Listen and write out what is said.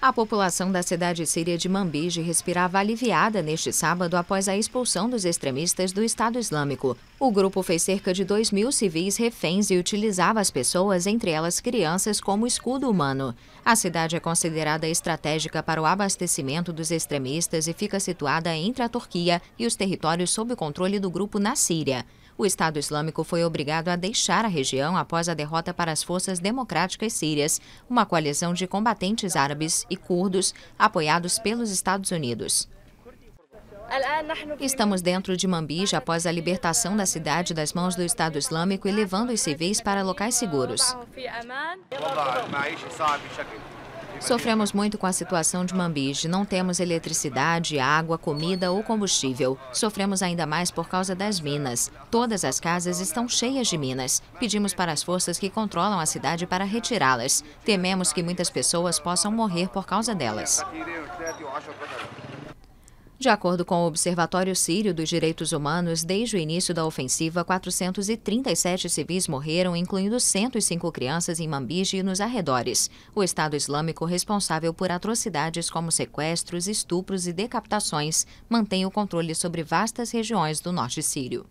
A população da cidade síria de Mambige respirava aliviada neste sábado após a expulsão dos extremistas do Estado Islâmico. O grupo fez cerca de 2 mil civis reféns e utilizava as pessoas, entre elas crianças, como escudo humano. A cidade é considerada estratégica para o abastecimento dos extremistas e fica situada entre a Turquia e os territórios sob controle do grupo na Síria o Estado Islâmico foi obrigado a deixar a região após a derrota para as forças democráticas sírias, uma coalizão de combatentes árabes e curdos apoiados pelos Estados Unidos. Estamos dentro de Manbij após a libertação da cidade das mãos do Estado Islâmico e levando os civis para locais seguros. Sofremos muito com a situação de Mambige. Não temos eletricidade, água, comida ou combustível. Sofremos ainda mais por causa das minas. Todas as casas estão cheias de minas. Pedimos para as forças que controlam a cidade para retirá-las. Tememos que muitas pessoas possam morrer por causa delas. De acordo com o Observatório Sírio dos Direitos Humanos, desde o início da ofensiva, 437 civis morreram, incluindo 105 crianças em Mambiji e nos arredores. O Estado Islâmico, responsável por atrocidades como sequestros, estupros e decapitações, mantém o controle sobre vastas regiões do norte sírio.